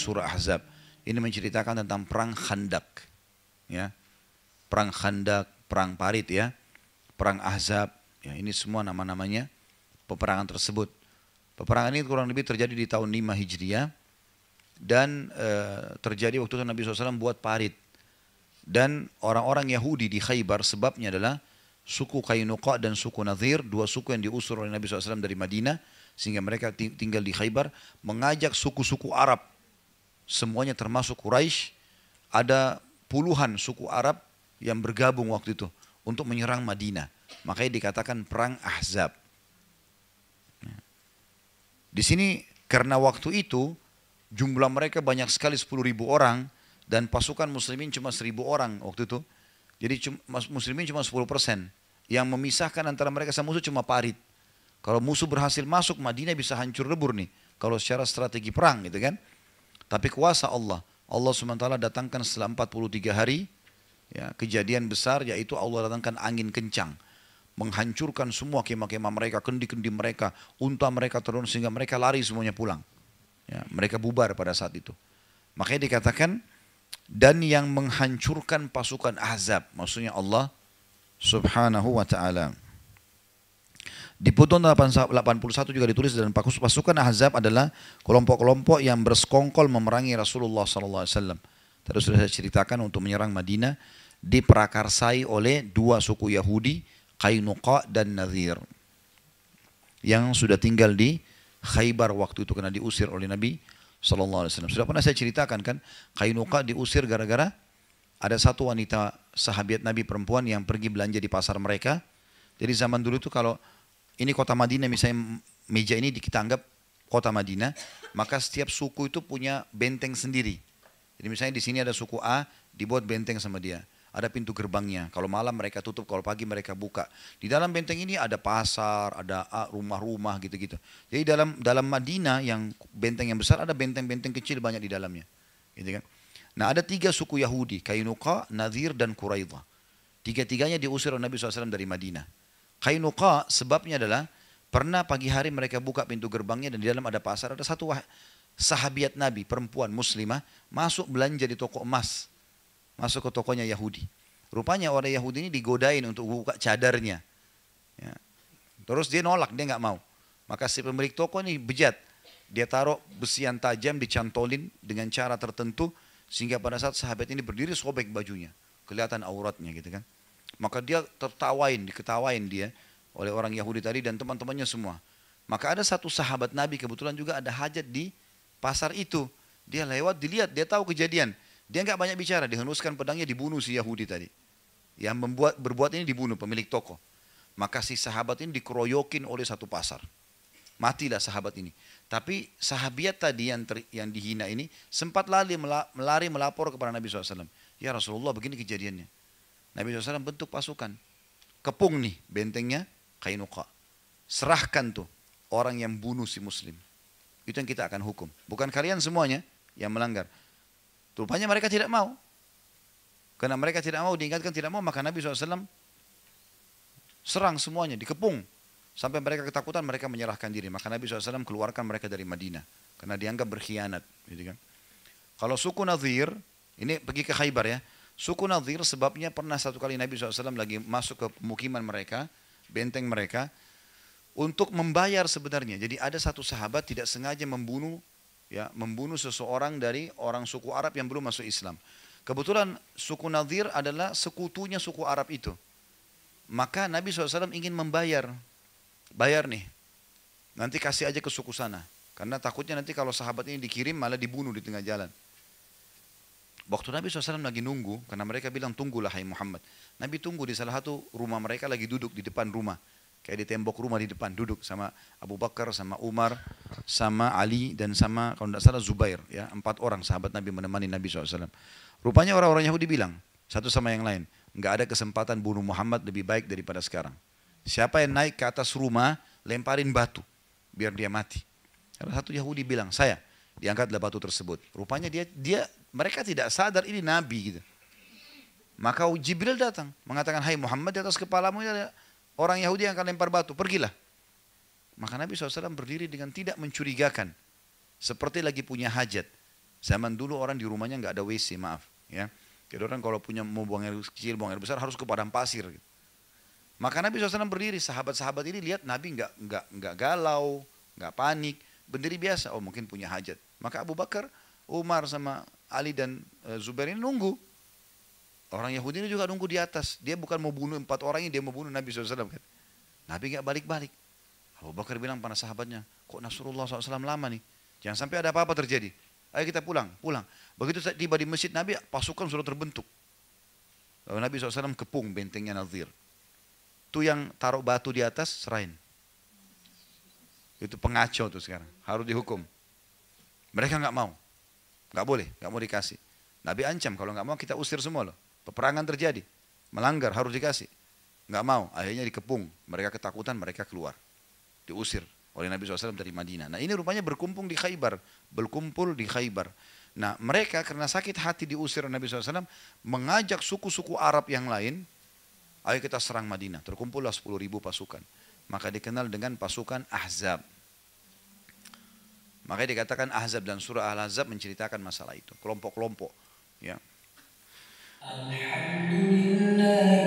surah Ahzab. Ini menceritakan tentang perang Khandak. Ya. Perang Khandak, perang Parit ya. Perang Ahzab. Ya, ini semua nama-namanya peperangan tersebut. Peperangan ini kurang lebih terjadi di tahun 5 Hijriah dan e, terjadi waktu itu Nabi SAW buat parit. Dan orang-orang Yahudi di Khaybar sebabnya adalah suku Kainuqa dan suku Nazir dua suku yang diusur oleh Nabi SAW dari Madinah, sehingga mereka tinggal di Khaybar, mengajak suku-suku Arab semuanya termasuk Quraisy ada puluhan suku Arab yang bergabung waktu itu untuk menyerang Madinah. Makanya dikatakan perang Ahzab. Ya. Di sini karena waktu itu jumlah mereka banyak sekali 10.000 orang dan pasukan muslimin cuma 1000 orang waktu itu. Jadi cuma, muslimin cuma 10 persen. Yang memisahkan antara mereka sama musuh cuma parit. Kalau musuh berhasil masuk Madinah bisa hancur lebur nih. Kalau secara strategi perang gitu kan. Tapi kuasa Allah. Allah SWT datangkan setelah 43 hari ya, kejadian besar yaitu Allah datangkan angin kencang. Menghancurkan semua kemah-kemah mereka, kendi-kendi mereka, unta mereka turun sehingga mereka lari semuanya pulang. Ya, mereka bubar pada saat itu. Makanya dikatakan dan yang menghancurkan pasukan Ahzab. Maksudnya Allah subhanahu wa ta'ala. Di Putun 81 juga ditulis dan pasukan Ahzab adalah kelompok-kelompok yang bersekongkol memerangi Rasulullah SAW. Terus sudah saya ceritakan untuk menyerang Madinah diperakarsai oleh dua suku Yahudi, Kainuqa dan Nazir. Yang sudah tinggal di Khaybar waktu itu kena diusir oleh Nabi Sallallahu Alaihi Wasallam. Sudah pernah saya ceritakan kan, Kainuqa diusir gara-gara ada satu wanita sahabat Nabi perempuan yang pergi belanja di pasar mereka. Jadi zaman dulu itu kalau ini kota Madinah misalnya meja ini kita anggap kota Madinah, maka setiap suku itu punya benteng sendiri. Jadi misalnya di sini ada suku A, dibuat benteng sama dia. Ada pintu gerbangnya. Kalau malam mereka tutup, kalau pagi mereka buka. Di dalam benteng ini ada pasar, ada rumah-rumah gitu-gitu. Jadi dalam dalam Madinah yang benteng yang besar ada benteng-benteng kecil banyak di dalamnya. Gitu kan? Nah ada tiga suku Yahudi, Kainuqa, Nadir, dan Quraidah. Tiga-tiganya diusir oleh Nabi SAW dari Madinah. Kainuqa sebabnya adalah pernah pagi hari mereka buka pintu gerbangnya dan di dalam ada pasar ada satu sahabiat Nabi perempuan muslimah masuk belanja di toko emas. Masuk ke tokonya Yahudi. Rupanya orang Yahudi ini digodain untuk buka cadarnya. Ya. Terus dia nolak, dia nggak mau. Maka si pemilik toko ini bejat. Dia taruh besi yang tajam dicantolin dengan cara tertentu sehingga pada saat sahabat ini berdiri sobek bajunya. Kelihatan auratnya gitu kan. Maka dia tertawain, diketawain dia oleh orang Yahudi tadi dan teman-temannya semua. Maka ada satu sahabat Nabi kebetulan juga ada hajat di pasar itu. Dia lewat, dilihat, dia tahu kejadian. Dia nggak banyak bicara, dihenuskan pedangnya dibunuh si Yahudi tadi. Yang membuat berbuat ini dibunuh pemilik toko. Maka si sahabat ini dikeroyokin oleh satu pasar. Matilah sahabat ini. Tapi sahabiat tadi yang, ter, yang dihina ini sempat lari, melari melapor kepada Nabi SAW. Ya Rasulullah begini kejadiannya. Nabi SAW bentuk pasukan. Kepung nih bentengnya Kainuqa. Serahkan tuh orang yang bunuh si muslim. Itu yang kita akan hukum. Bukan kalian semuanya yang melanggar. Rupanya mereka tidak mau. Karena mereka tidak mau, diingatkan tidak mau, maka Nabi SAW serang semuanya, dikepung. Sampai mereka ketakutan, mereka menyerahkan diri. Maka Nabi SAW keluarkan mereka dari Madinah. Karena dianggap berkhianat. Gitu kan. Kalau suku Nazir, ini pergi ke Khaybar ya. Suku Nadir sebabnya pernah satu kali Nabi SAW lagi masuk ke pemukiman mereka, benteng mereka, untuk membayar sebenarnya. Jadi ada satu sahabat tidak sengaja membunuh ya membunuh seseorang dari orang suku Arab yang belum masuk Islam. Kebetulan suku Nadir adalah sekutunya suku Arab itu. Maka Nabi SAW ingin membayar. Bayar nih. Nanti kasih aja ke suku sana. Karena takutnya nanti kalau sahabat ini dikirim malah dibunuh di tengah jalan. Waktu Nabi SAW lagi nunggu, karena mereka bilang tunggulah hai Muhammad. Nabi tunggu di salah satu rumah mereka lagi duduk di depan rumah. Kayak di tembok rumah di depan duduk sama Abu Bakar, sama Umar, sama Ali dan sama kalau tidak salah Zubair. ya Empat orang sahabat Nabi menemani Nabi SAW. Rupanya orang-orang Yahudi bilang satu sama yang lain. nggak ada kesempatan bunuh Muhammad lebih baik daripada sekarang. Siapa yang naik ke atas rumah lemparin batu biar dia mati. Salah satu Yahudi bilang saya diangkatlah batu tersebut. Rupanya dia dia mereka tidak sadar ini Nabi gitu. Maka Jibril datang mengatakan, Hai Muhammad di atas kepalamu ada orang Yahudi yang akan lempar batu, pergilah. Maka Nabi SAW berdiri dengan tidak mencurigakan. Seperti lagi punya hajat. Zaman dulu orang di rumahnya nggak ada WC, maaf. Ya. Jadi orang kalau punya mau buang air kecil, buang air besar harus ke padang pasir. Gitu. Maka Nabi SAW berdiri, sahabat-sahabat ini lihat Nabi nggak nggak nggak galau, nggak panik, berdiri biasa. Oh mungkin punya hajat. Maka Abu Bakar, Umar sama Ali dan eh, Zubair ini nunggu. Orang Yahudi ini juga nunggu di atas. Dia bukan mau bunuh empat orang ini, dia mau bunuh Nabi SAW. Kan? Nabi nggak balik-balik. Abu Bakar bilang pada sahabatnya, kok Nasrullah SAW lama nih? Jangan sampai ada apa-apa terjadi. Ayo kita pulang, pulang. Begitu tiba di masjid Nabi, pasukan sudah terbentuk. Lalu Nabi SAW kepung bentengnya Nazir. Itu yang taruh batu di atas, serain. Itu pengacau tuh sekarang. Harus dihukum. Mereka nggak mau nggak boleh, nggak mau dikasih. Nabi ancam, kalau nggak mau kita usir semua loh. Peperangan terjadi, melanggar harus dikasih. Nggak mau, akhirnya dikepung. Mereka ketakutan, mereka keluar. Diusir oleh Nabi SAW dari Madinah. Nah ini rupanya berkumpul di Khaybar. Berkumpul di Khaybar. Nah mereka karena sakit hati diusir Nabi SAW, mengajak suku-suku Arab yang lain, ayo kita serang Madinah. Terkumpullah 10 ribu pasukan. Maka dikenal dengan pasukan Ahzab. Makanya dikatakan Ahzab dan surah Al-Ahzab menceritakan masalah itu, kelompok-kelompok. Ya. Alhamdulillah.